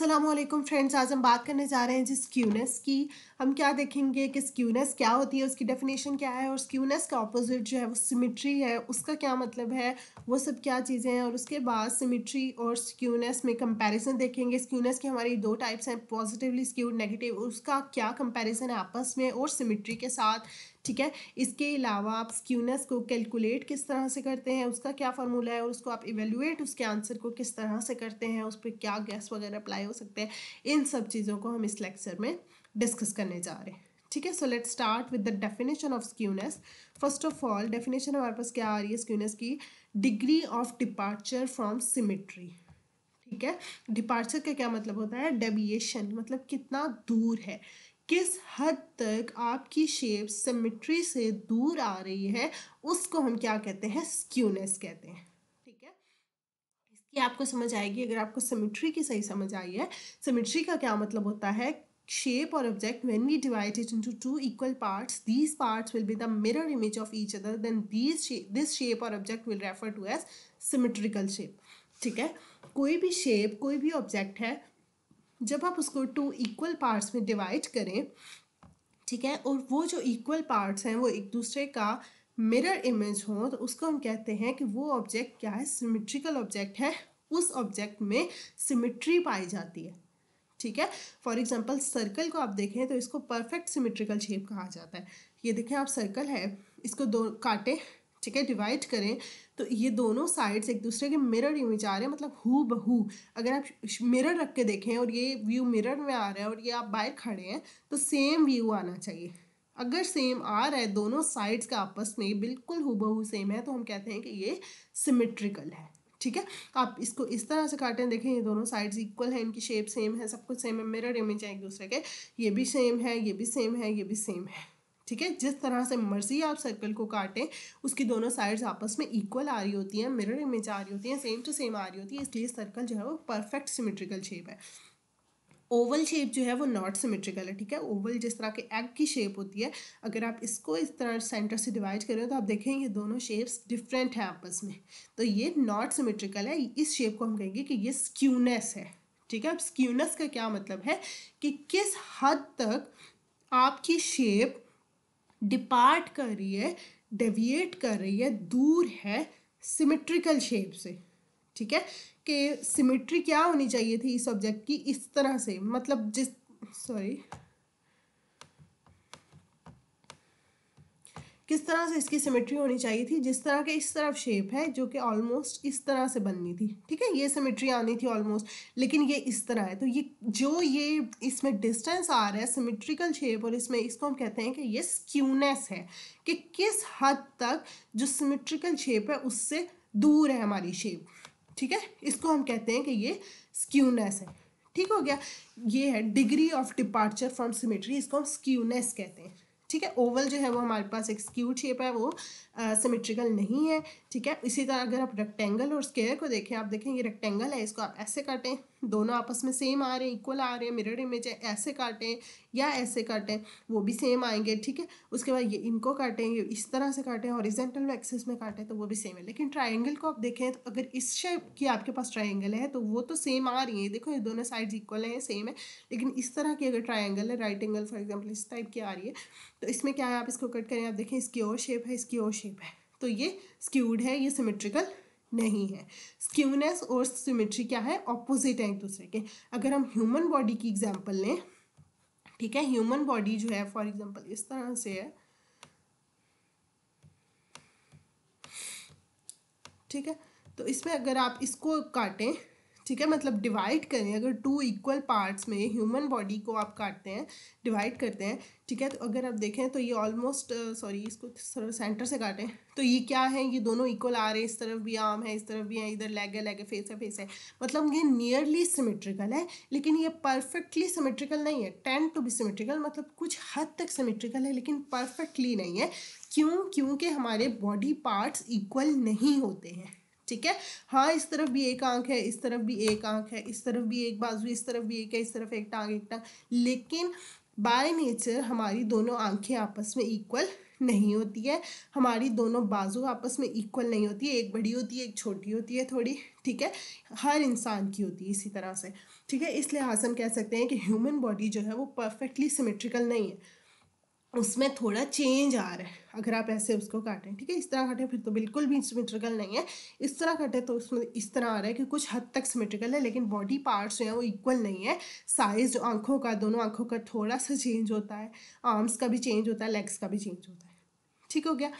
Aslam friends आज हम बात करने जा रहे हैं जी स्क्यूनेस की हम क्या देखेंगे कि स्क्यूनेस क्या होती है उसकी डेफिनेशन क्या है और स्क्यूनेस का ऑपोजिट जो है वो सिमिट्री है उसका क्या मतलब है वो सब क्या चीज़ें हैं और उसके बाद सिमिट्री और स्क्यूनेस में कंपैरिजन देखेंगे स्क्यूनेस की हमारी दो टाइप्स हैं पॉजिटिवली स्क्यूड नेगेटिव उसका क्या कंपैरिजन है आपस में और सिमिट्री के साथ ठीक है इसके अलावा आप स्क्यूनेस को कैलकुलेट किस तरह से करते हैं उसका क्या फार्मूला है और उसको आप इवेलुएट उसके आंसर को किस तरह से करते हैं उस पर क्या गैस वगैरह अप्लाई हो सकते हैं इन सब चीज़ों को हम इस लेक्चर में डिस्कस करने जा रहे हैं ठीक है so let start with the definition of skewness first of all definition हमारे पास क्या आ रही है स्क्यूनेस की degree of departure from symmetry ठीक है डिपार्चर का क्या मतलब होता है डेविएशन मतलब कितना दूर है किस हद तक आपकी शेप सिमेट्री से दूर आ रही है उसको हम क्या कहते हैं स्क्यूनेस कहते हैं ठीक है इसकी आपको समझ आएगी अगर आपको सिमेट्री की सही समझ आई है सिमेट्री का क्या मतलब होता है शेप और object when we divided into two equal parts these parts will be the mirror image of each other then these this shape और object will refer to as symmetrical shape ठीक है कोई भी शेप कोई भी object है जब आप उसको टू इक्वल पार्ट्स में डिवाइड करें ठीक है और वो जो इक्वल पार्ट्स हैं वो एक दूसरे का मिरर इमेज हो तो उसको हम कहते हैं कि वो ऑब्जेक्ट क्या है सिमेट्रिकल ऑब्जेक्ट है उस ऑब्जेक्ट में सिमेट्री पाई जाती है ठीक है फॉर एग्जाम्पल सर्कल को आप देखें तो इसको परफेक्ट सिमेट्रिकल शेप कहा जाता है ये देखें आप सर्कल है इसको दो काटें ठीक है डिवाइड करें तो ये दोनों साइड्स एक दूसरे के मिरर इमेज आ रहे हैं मतलब हु बहू अगर आप मिरर रख के देखें और ये व्यू मिरर में आ रहा है और ये आप बाहर खड़े हैं तो सेम व्यू आना चाहिए अगर सेम आ रहा है दोनों साइड्स का आपस में बिल्कुल हु सेम है तो हम कहते हैं कि ये सिमेट्रिकल है ठीक है आप इसको इस तरह से काटे देखें ये दोनों साइड्स इक्वल है इनकी शेप सेम है सब कुछ सेम है मिरर इमेज है एक दूसरे के ये भी सेम है ये भी सेम है ये भी सेम है ठीक है जिस तरह से मर्जी आप सर्कल को काटें उसकी दोनों साइड्स आपस में इक्वल आ रही होती हैं मिरर इमेज आ रही होती हैं सेम टू सेम आ रही होती है इसलिए सर्कल जो है वो परफेक्ट सिमेट्रिकल शेप है ओवल शेप जो है वो नॉट सिमेट्रिकल है ठीक है ओवल जिस तरह के एग की शेप होती है अगर आप इसको इस तरह सेंटर से डिवाइड करें तो आप देखेंगे ये दोनों शेप्स डिफरेंट हैं आपस में तो ये नॉट सिमेट्रिकल है इस शेप को हम कहेंगे कि ये स्क्यूनेस है ठीक है अब स्क्यूनेस का क्या मतलब है कि किस हद तक आपकी शेप डिपार्ट कर रही है डेविएट कर रही है दूर है सिमेट्रिकल शेप से ठीक है कि सिमेट्री क्या होनी चाहिए थी इस ऑब्जेक्ट की इस तरह से मतलब जिस सॉरी किस तरह से इसकी सिमेट्री होनी चाहिए थी जिस तरह के इस तरफ शेप है जो कि ऑलमोस्ट इस तरह से बननी थी ठीक है ये सिमेट्री आनी थी ऑलमोस्ट लेकिन ये इस तरह है तो ये जो ये इसमें डिस्टेंस आ रहा है सिमेट्रिकल शेप और इसमें इसको हम कहते हैं कि ये स्क्यूनेस है कि किस हद तक जो सिमेट्रिकल शेप है उससे दूर है हमारी शेप ठीक है इसको हम कहते हैं कि ये स्क्यूनेस है ठीक हो गया ये है degree of departure from symmetry इसको हम स्क्यूनेस कहते हैं ठीक है ओवल जो है वो हमारे पास एक स्क्यूट शेप है वो सिमेट्रिकल नहीं है ठीक है इसी तरह अगर आप रेक्टेंगल और स्केयर को देखें आप देखें ये रेक्टेंगल है इसको आप ऐसे काटें दोनों आपस में सेम आ रहे हैं इक्वल आ रहे हैं मिरर इमेज है ऐसे काटें या ऐसे काटें वो भी सेम आएंगे ठीक है उसके बाद ये इनको काटें ये इस तरह से काटें और हॉरिजेंटल एक्सेस में काटें तो वो भी सेम है लेकिन ट्राइंगल को आप देखें तो अगर इस शेप की आपके पास ट्राइंगल है तो वो तो सेम आ रही है देखो ये दोनों साइड इक्वल हैं सेम है लेकिन इस तरह की अगर ट्राइंगल है राइट एंगल फॉर एग्जाम्पल इस टाइप की आ रही है तो इसमें क्या है आप इसको कट करें आप देखें इसकी और शेप है इसकी और शेप है तो ये स्क्यूड है ये सिमेट्रिकल नहीं है स्क्यूनेस और सिमेट्री क्या है ऑपोजिट है एक दूसरे के अगर हम ह्यूमन बॉडी की एग्जाम्पल लें ठीक है ह्यूमन बॉडी जो है फॉर एग्जाम्पल इस तरह से है ठीक है तो इसमें अगर आप इसको काटें ठीक है मतलब डिवाइड करें अगर टू इक्वल पार्ट्स में ह्यूमन बॉडी को आप काटते हैं डिवाइड करते हैं ठीक है तो अगर आप देखें तो ये ऑलमोस्ट सॉरी इसको सेंटर से काटें तो ये क्या है ये दोनों इक्वल आ रहे हैं इस तरफ भी आम है इस तरफ भी है इधर लेग है लेग है फेस है फेस है मतलब ये नियरली सिमेट्रिकल है लेकिन ये परफेक्टली सिमेट्रिकल नहीं है टेन टू बी सिमेट्रिकल मतलब कुछ हद तक सिमेट्रिकल है लेकिन परफेक्टली नहीं है क्यों क्योंकि हमारे बॉडी पार्ट्स इक्वल नहीं होते हैं ठीक है हाँ इस तरफ भी एक आंख है इस तरफ भी एक आंख है इस तरफ भी एक बाजू इस तरफ भी एक है इस तरफ एक टांग एक टांग लेकिन बाय नेचर हमारी दोनों आंखें आपस में इक्वल नहीं होती है हमारी दोनों बाजू आपस में इक्वल नहीं होती है एक बड़ी होती है एक छोटी होती है थोड़ी ठीक है हर इंसान की होती है इसी तरह से ठीक है इसलिए हम कह सकते हैं कि ह्यूमन बॉडी जो है वो परफेक्टली सिमेट्रिकल नहीं है उसमें थोड़ा चेंज आ रहा है अगर आप ऐसे उसको काटें ठीक है इस तरह काटें फिर तो बिल्कुल भी सिमेट्रिकल नहीं है इस तरह काटें तो उसमें इस तरह आ रहा है कि कुछ हद तक सिमेट्रिकल है लेकिन बॉडी पार्ट्स जो हैं वो इक्वल नहीं है साइज जो आंखों का दोनों आँखों का थोड़ा सा चेंज होता है आर्म्स का भी चेंज होता है लेग्स का भी चेंज होता है ठीक हो गया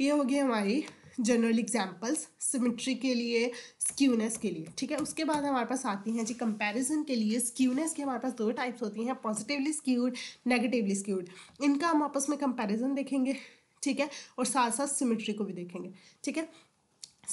ये हो गई हमारी जनरल एग्जाम्पल्स सिमिट्री के लिए स्क्यूनेस के लिए ठीक है उसके बाद हमारे पास आती हैं जी कंपैरिजन के लिए स्क्यूनेस की हमारे पास दो टाइप्स होती हैं पॉजिटिवली स्क्यूड नेगेटिवली स्क्यूड इनका हम आपस में कंपैरिजन देखेंगे ठीक है और साथ साथ सिमिट्री को भी देखेंगे ठीक है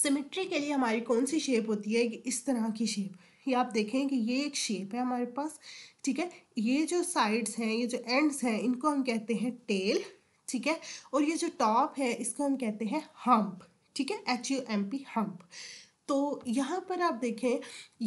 सिमिट्री के लिए हमारी कौन सी शेप होती है इस तरह की शेप ये आप देखें कि ये एक शेप है हमारे पास ठीक है ये जो साइड्स हैं ये जो एंड्स हैं इनको हम कहते हैं टेल ठीक है और ये जो टॉप है इसको हम कहते हैं हम्प ठीक है H U M P hump तो यहाँ पर आप देखें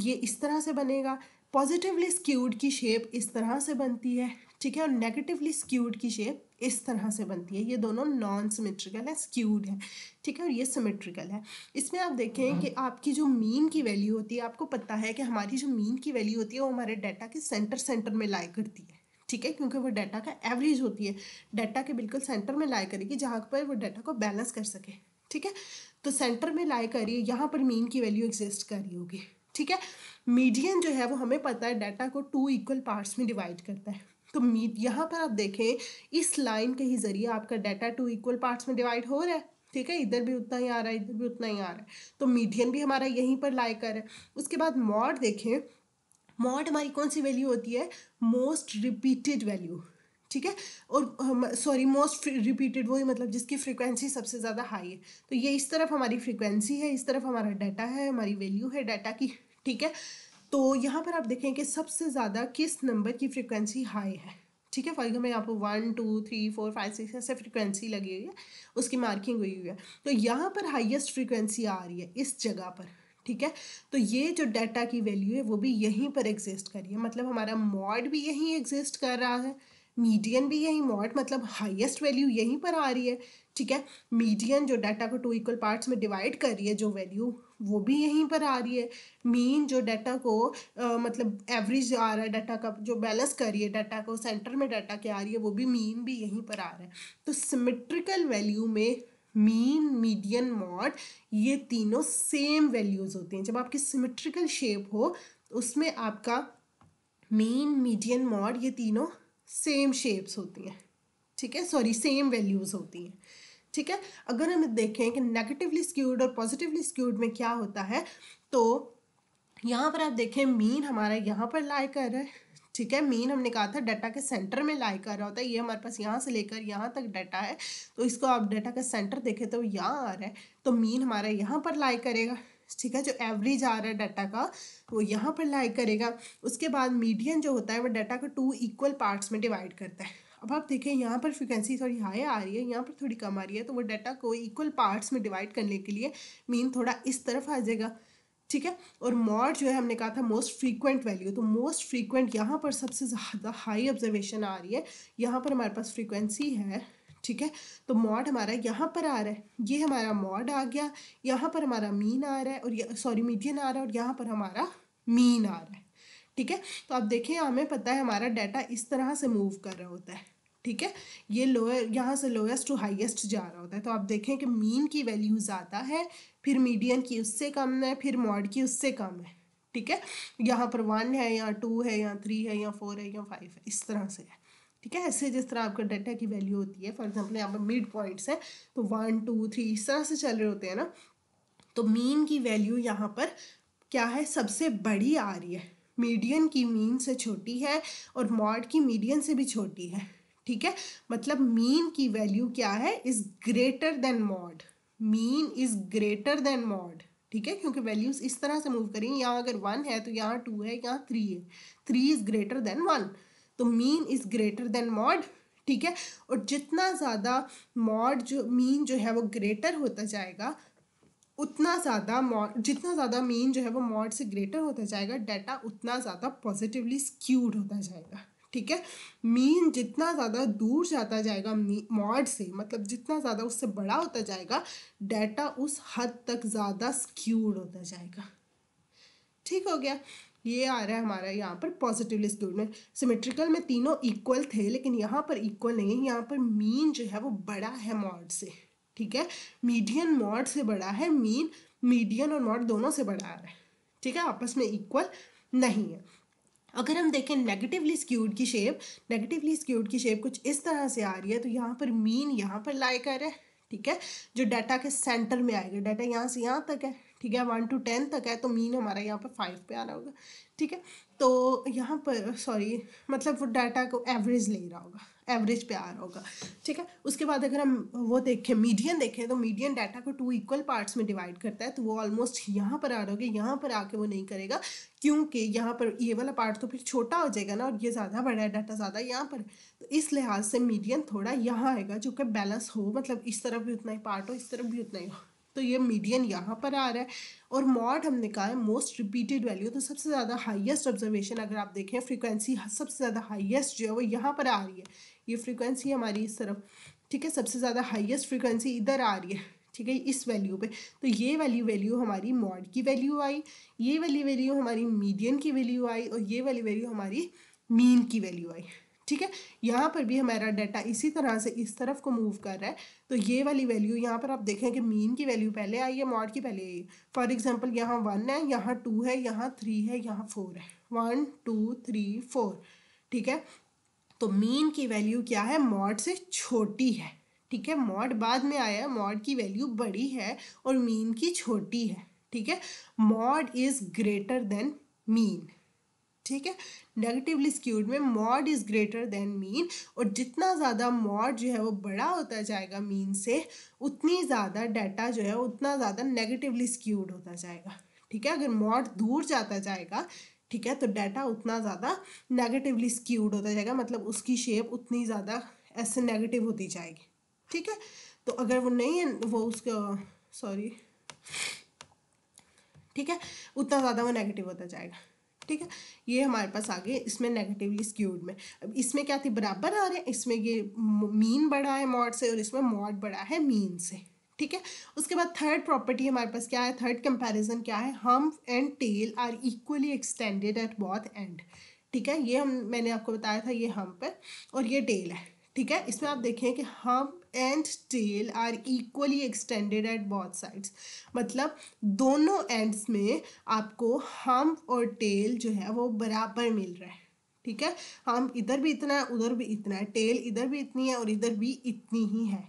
ये इस तरह से बनेगा पॉजिटिवली स्क्यूड की शेप इस तरह से बनती है ठीक है और नेगेटिवली स्क्यूड की शेप इस तरह से बनती है ये दोनों नॉन सिमेट्रिकल है स्क्यूड है ठीक है और ये सिमेट्रिकल है इसमें आप देखें हम्म। कि आपकी जो मीन की वैल्यू होती है आपको पता है कि हमारी जो मीन की वैल्यू होती है वो हमारे डाटा के सेंटर सेंटर में लाया करती है ठीक है क्योंकि वो डाटा का एवरेज होती है डाटा के बिल्कुल सेंटर में लाया करेगी जहाँ पर वो डाटा को बैलेंस कर सके ठीक है तो सेंटर में लाया करिए यहाँ पर मीन की वैल्यू एग्जिस्ट कर रही होगी ठीक है मीडियन जो है वो हमें पता है डाटा को टू इक्वल पार्ट्स में डिवाइड करता है तो मी यहाँ पर आप देखें इस लाइन के ही जरिए आपका डाटा टू इक्वल पार्ट्स में डिवाइड हो रहा है ठीक है इधर भी उतना ही आ रहा है इधर भी उतना ही आ रहा है तो मीडियन भी हमारा यहीं पर लाइक कर है उसके बाद मॉड देखें मॉड हमारी कौन सी वैल्यू होती है मोस्ट रिपीटेड वैल्यू ठीक है और सॉरी मोस्ट रिपीटेड वही मतलब जिसकी फ्रीक्वेंसी सबसे ज़्यादा हाई है तो ये इस तरफ हमारी फ्रीक्वेंसी है इस तरफ हमारा डाटा है हमारी वैल्यू है डाटा की ठीक है तो यहाँ पर आप देखें कि सबसे ज़्यादा किस नंबर की फ्रीक्वेंसी हाई है ठीक है फॉर एग्जाम्पल यहाँ पर one two three four five six ऐसे फ्रीक्वेंसी लगी हुई है उसकी मार्किंग हुई हुई है तो यहाँ पर हाइएस्ट फ्रीक्वेंसी आ रही है इस जगह पर ठीक है तो ये जो डाटा की वैल्यू है वो भी यहीं पर एग्जिस्ट करी है मतलब हमारा मॉड भी यहीं एग्जिस्ट कर रहा है मीडियन भी यही मॉड मतलब हाईएस्ट वैल्यू यहीं पर आ रही है ठीक है मीडियन जो डाटा को टू इक्वल पार्ट्स में डिवाइड कर रही है जो वैल्यू वो भी यहीं पर आ रही है मीन जो डाटा को आ, मतलब एवरेज आ रहा है डाटा का जो बैलेंस कर रही है डाटा को सेंटर में डाटा के आ रही है वो भी मीन भी यहीं पर आ रहा है तो सिमेट्रिकल वैल्यू में मीन मीडियन मॉड ये तीनों सेम वैल्यूज़ होती हैं जब आपकी सिमेट्रिकल शेप हो उसमें आपका मीन मीडियन मॉड ये तीनों सेम शेप्स होती हैं ठीक है सॉरी सेम वैल्यूज़ होती हैं ठीक है अगर हम देखें कि नेगेटिवली स्क्यूड और पॉजिटिवली स्क्यूड में क्या होता है तो यहाँ पर आप देखें मीन हमारा यहाँ पर लाई कर रहा है ठीक है मीन हमने कहा था डाटा के सेंटर में लाई कर रहा होता है ये हमारे पास यहाँ से लेकर यहाँ तक डाटा है तो इसको आप डाटा का सेंटर देखें तो यहाँ आ रहा है तो मीन हमारा यहाँ पर लाई करेगा ठीक है जो एवरेज आ रहा है डाटा का वो यहाँ पर लाई करेगा उसके बाद मीडियन जो होता है वो डाटा का टू इक्वल पार्ट्स में डिवाइड करता है अब आप देखें यहाँ पर फ्रिक्वेंसी थोड़ी हाई आ रही है यहाँ पर थोड़ी कम आ रही है तो वो डाटा को इक्वल पार्ट्स में डिवाइड करने के लिए मीन थोड़ा इस तरफ आ जाएगा ठीक है और मॉड जो है हमने कहा था मोस्ट फ्रीक्वेंट वैल्यू तो मोस्ट फ्रीक्वेंट यहाँ पर सबसे ज़्यादा हाई ऑब्जर्वेशन आ रही है यहाँ पर हमारे पास फ्रीक्वेंसी है ठीक है तो मॉड हमारा यहाँ पर आ रहा है ये हमारा मॉड आ गया यहाँ पर हमारा मीन आ रहा है और सॉरी मीडियन आ रहा है और यहाँ पर हमारा मीन आ रहा है ठीक है तो आप देखें हमें पता है हमारा डाटा इस तरह से मूव कर रहा होता है ठीक है ये लोअर यहाँ से लोएस्ट टू हाईएस्ट जा रहा होता है तो आप देखें कि मीन की वैल्यू ज़्यादा है फिर मीडियन की उससे कम है फिर मॉड की उससे कम है ठीक है यहाँ पर वन है या टू है या थ्री है या फोर है या फाइव है इस तरह से है ठीक है ऐसे जिस तरह आपका डाटा की वैल्यू होती है फॉर एग्जाम्पल यहाँ पर मिड पॉइंट्स हैं तो वन टू थ्री इस तरह से चल रहे होते हैं ना तो मीन की वैल्यू यहाँ पर क्या है सबसे बड़ी आ रही है मीडियन की मीन से छोटी है और मॉड की मीडियन से भी छोटी है ठीक है मतलब मीन की वैल्यू क्या है is greater than mode mean is greater than mode ठीक है क्योंकि वैल्यूज इस तरह से मूव करें यहाँ अगर वन है तो यहाँ टू है यहाँ थ्री है three is greater than one तो mean is greater than mode ठीक है और जितना ज़्यादा मॉड जो मीन जो है वो ग्रेटर होता जाएगा उतना ज़्यादा मॉड जितना ज़्यादा मीन जो है वो मॉड से ग्रेटर होता जाएगा डाटा उतना ज़्यादा पॉजिटिवली स्क्यूड होता जाएगा ठीक है मीन जितना ज़्यादा दूर जाता जाएगा मॉड से मतलब जितना ज़्यादा उससे बड़ा होता जाएगा डाटा उस हद तक ज़्यादा स्क्यूड होता जाएगा ठीक हो गया ये आ रहा है हमारा यहाँ पर पॉजिटिवलिस्ट में सिमेट्रिकल में तीनों इक्वल थे लेकिन यहाँ पर इक्वल नहीं है यहाँ पर मीन जो है वो बड़ा है मॉड से ठीक है मीडियन मॉड से बड़ा है मीन मीडियन और मॉड दोनों से बड़ा आ रहा है ठीक है आपस में इक्वल नहीं है अगर हम देखें नेगेटिवली स्क्यूड की शेप नेगेटिवली स्क्यूड की शेप कुछ इस तरह से आ रही है तो यहाँ पर मीन यहाँ पर लाई कर है ठीक है जो डाटा के सेंटर में आएगा डाटा यहाँ से यहाँ तक है ठीक है वन टू टेन तक है तो मीन हमारा यहाँ पर फाइव पे आ रहा होगा ठीक है तो यहाँ पर सॉरी मतलब वो डाटा को एवरेज ले रहा होगा एवरेज पे आ रहा होगा ठीक है उसके बाद अगर हम वो देखें मीडियन देखें तो मीडियन डाटा को टू इक्वल पार्ट्स में डिवाइड करता है तो वो ऑलमोस्ट यहाँ पर आ रहा होगा यहाँ पर आके वो नहीं करेगा क्योंकि यहाँ पर ये वाला पार्ट तो फिर छोटा हो जाएगा ना और ये ज़्यादा बड़ा है डाटा ज़्यादा यहाँ पर तो इस लिहाज से मीडियन थोड़ा यहाँ आएगा जो कि बैलेंस हो मतलब इस तरफ भी उतना ही पार्ट हो इस तरफ भी उतना ही हो तो ये मीडियन यहाँ पर आ रहा है और मॉड हमने कहा है मोस्ट रिपीटेड वैल्यू तो सबसे ज़्यादा हाईएस्ट ऑब्जर्वेशन अगर आप देखें फ्रीक्वेंसी सबसे ज़्यादा हाईएस्ट जो है वो यहाँ पर आ रही है ये फ्रीक्वेंसी हमारी इस तरफ ठीक है सबसे ज़्यादा हाईएस्ट फ्रीक्वेंसी इधर आ रही है ठीक है इस वैल्यू पे तो ये वाली वैल्यू हमारी मॉड की वैल्यू आई ये वाली वैल्यू हमारी मीडियन की वैल्यू आई और ये वाली वैल्यू हमारी मीन की वैल्यू आई ठीक है यहाँ पर भी हमारा डाटा इसी तरह से इस तरफ को मूव कर रहा है तो ये वाली वैल्यू यहाँ पर आप देखें कि मीन की वैल्यू पहले आई है मॉड की पहले आई है फॉर एग्जाम्पल यहाँ वन है यहाँ टू है यहाँ थ्री है यहाँ फोर है वन टू थ्री फोर ठीक है तो मीन की वैल्यू क्या है मॉड से छोटी है ठीक है मॉड बाद में आया है मॉड की वैल्यू बड़ी है और मीन की छोटी है ठीक है mode is greater than mean ठीक है नेगेटिवली स्क्यूड में mode is greater than mean और जितना ज़्यादा मॉड जो है वो बड़ा होता जाएगा मीन से उतनी ज़्यादा डाटा जो है उतना ज़्यादा नेगेटिवली स्क्यूड होता जाएगा ठीक है अगर मॉड दूर जाता जाएगा ठीक है तो डाटा उतना ज़्यादा नेगेटिवली स्क्यूड होता जाएगा मतलब उसकी शेप उतनी ज़्यादा ऐसे नेगेटिव होती जाएगी ठीक है तो अगर वो नहीं है वो उसका सॉरी ठीक है उतना ज़्यादा वो नेगेटिव होता जाएगा ठीक है ये हमारे पास आ गए इसमें नेगेटिवली स्क्यूड में अब इसमें क्या थी बराबर आ रहे हैं इसमें ये मीन बढ़ा है मॉड से और इसमें मॉड बढ़ा है मीन से ठीक है उसके बाद थर्ड प्रॉपर्टी हमारे पास क्या है थर्ड कंपेरिजन क्या है hump and tail are equally extended at both end ठीक है ये हम मैंने आपको बताया था ये हम पर और ये टेल है ठीक है इसमें आप देखें कि hump and tail are equally extended at both sides मतलब दोनों एंड्स में आपको हम और टेल जो है वो बराबर मिल रहा है ठीक है हम इधर भी इतना है उधर भी इतना है टेल इधर भी इतनी है और इधर भी इतनी ही है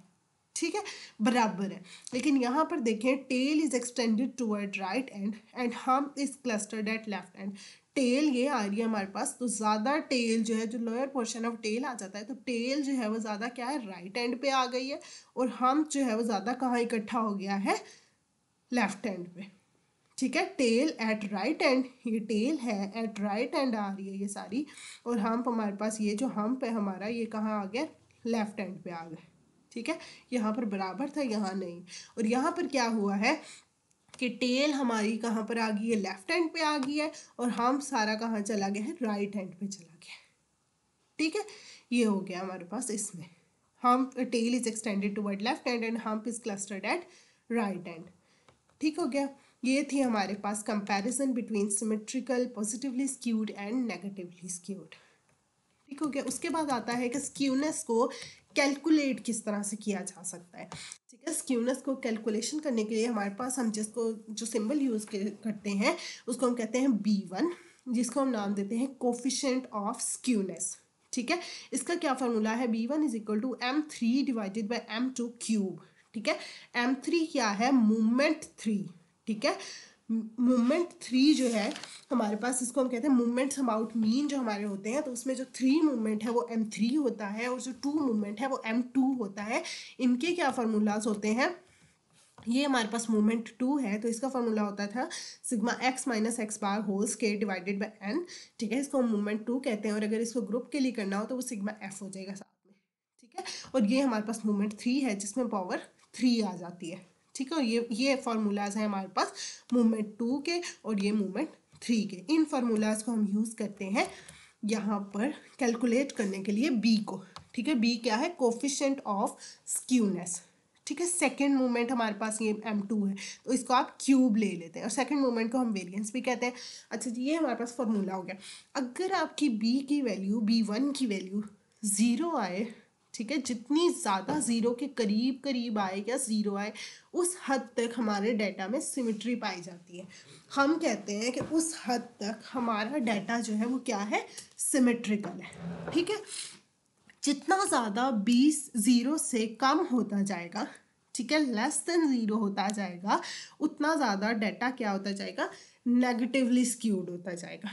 ठीक है बराबर है लेकिन यहाँ पर देखें tail is extended toward right end and हम is clustered at left end tail ये आ रही है हमारे पास तो ज़्यादा टेल जो है जो लोअर पोर्शन ऑफ टेल आ जाता है तो टेल जो है वो ज़्यादा क्या है राइट एंड पे आ गई है और हम जो है वो ज़्यादा कहाँ इकट्ठा हो गया है लेफ्ट एंड पे ठीक है टेल एट राइट एंड ये टेल है एट राइट एंड आ रही है ये सारी और हम्प हमारे पास ये जो हम्प है हमारा ये कहाँ आ गया लेफ्ट एंड पे आ गए ठीक है यहाँ पर बराबर था यहाँ नहीं और यहाँ पर क्या हुआ है कि टेल हमारी कहाँ पर आ गई है लेफ्ट हैंड पे आ गई है और हम सारा कहाँ चला गया है राइट हैंड पे चला गया है ठीक है ये हो गया हमारे पास इसमें हम tail is extended towards left hand and हम is clustered at right hand ठीक हो गया ये थी हमारे पास comparison between symmetrical positively skewed and negatively skewed ठीक हो गया उसके बाद आता है कि स्क्यूनेस को कैलकुलेट किस तरह से किया जा सकता है ठीक है स्क्यूनेस को कैलकुलेशन करने के लिए हमारे पास हम जिसको जो सिंबल यूज़ करते हैं उसको हम कहते हैं बी वन जिसको हम नाम देते हैं कोफिशेंट ऑफ स्क्यूनेस ठीक है इसका क्या फार्मूला है B one is equal to M three divided by M two cube ठीक है एम थ्री क्या है मूवमेंट थ्री ठीक है मूवमेंट थ्री जो है हमारे पास इसको हम कहते हैं मूवमेंट्स अबाउट मीन जो हमारे होते हैं तो उसमें जो थ्री मूवमेंट है वो एम थ्री होता है और जो टू मूवमेंट है वो एम टू होता है इनके क्या फार्मूलाज होते हैं ये हमारे पास मोमेंट टू है तो इसका फॉर्मूला होता था sigma X minus X bar whole square divided by N ठीक है इसको हम मोमेंट टू कहते हैं और अगर इसको ग्रुप के लिए करना हो तो वो सिग्मा एफ हो जाएगा साथ में ठीक है और ये हमारे पास मोमेंट थ्री है जिसमें पावर थ्री आ जाती है ठीक है ये ये फार्मूलाज हैं हमारे पास मूवमेंट टू के और ये मूवमेंट थ्री के इन फार्मूलाज को हम यूज़ करते हैं यहाँ पर कैलकुलेट करने के लिए बी को ठीक है बी क्या है कोफिशेंट ऑफ स्क्यूनेस ठीक है सेकेंड मूवमेंट हमारे पास ये एम टू है तो इसको आप क्यूब ले लेते हैं और सेकेंड मूवमेंट को हम वेरिएंस भी कहते हैं अच्छा जी ये हमारे पास फॉर्मूला हो गया अगर आपकी बी की वैल्यू बी वन की वैल्यू ज़ीरो आए ठीक है जितनी ज़्यादा ज़ीरो के करीब करीब आए या ज़ीरो आए उस हद तक हमारे डाटा में सिमेट्री पाई जाती है हम कहते हैं कि उस हद तक हमारा डाटा जो है वो क्या है सिमेट्रिकल है ठीक है जितना ज़्यादा बीस ज़ीरो से कम होता जाएगा ठीक है लेस देन ज़ीरो होता जाएगा उतना ज़्यादा डाटा क्या होता जाएगा नेगेटिवली स्क्यूड होता जाएगा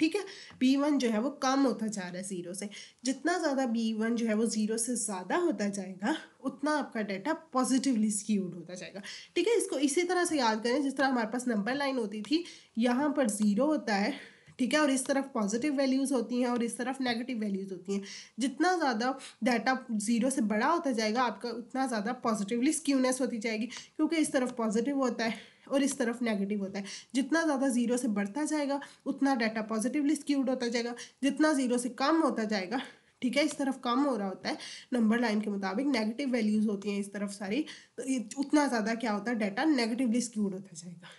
ठीक है बी वन जो है वो कम होता जा रहा है ज़ीरो से जितना ज़्यादा बी वन जो है वो ज़ीरो से ज़्यादा होता जाएगा उतना आपका डाटा पॉजिटिवली स्क्यूड होता जाएगा ठीक है इसको इसी तरह से याद करें जिस तरह हमारे पास नंबर लाइन होती थी यहाँ पर ज़ीरो होता है ठीक है और इस तरफ पॉजिटिव वैल्यूज़ होती हैं और इस तरफ नेगेटिव वैल्यूज़ होती हैं जितना ज़्यादा डाटा जीरो से बड़ा होता जाएगा आपका उतना ज़्यादा पॉजिटिवली स्क्यूनेस होती जाएगी क्योंकि इस तरफ पॉजिटिव होता है और इस तरफ नेगेटिव होता है जितना ज़्यादा ज़ीरो से बढ़ता जाएगा उतना डाटा पॉजिटिवली स्क्यूड होता जाएगा जितना ज़ीरो से कम होता जाएगा ठीक है इस तरफ कम हो रहा होता है नंबर लाइन के मुताबिक नेगेटिव वैल्यूज़ होती हैं इस तरफ सारी तो उतना ज़्यादा क्या होता है डाटा नेगेटिवली स्क्यूड होता जाएगा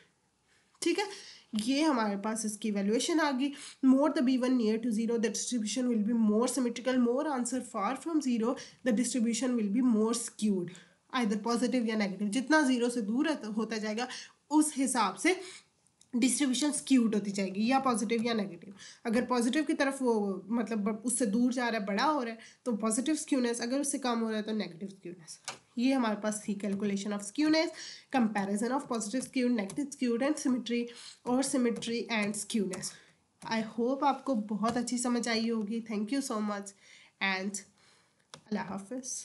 ठीक है ये हमारे पास इसकी वैल्यूएशन आ गई more the B one near to zero the distribution will be more symmetrical more answer far from zero the distribution will be more skewed either positive या नेगेटिव जितना जीरो से दूर होता जाएगा उस हिसाब से डिस्ट्रीब्यूशन स्क्यूड होती जाएगी या पॉजिटिव या नेगेटिव अगर पॉजिटिव की तरफ वो मतलब उससे दूर जा रहा है बड़ा हो रहा है तो पॉजिटिव स्क्यूनेस अगर उससे कम हो रहा है तो नेगेटिव स्क्यूनेस ये हमारे पास थी calculation of skewness comparison of positive skewed negative skewed and symmetry और symmetry and skewness I hope आपको बहुत अच्छी समझ आई होगी thank you so much and अल्लाह हाफिज़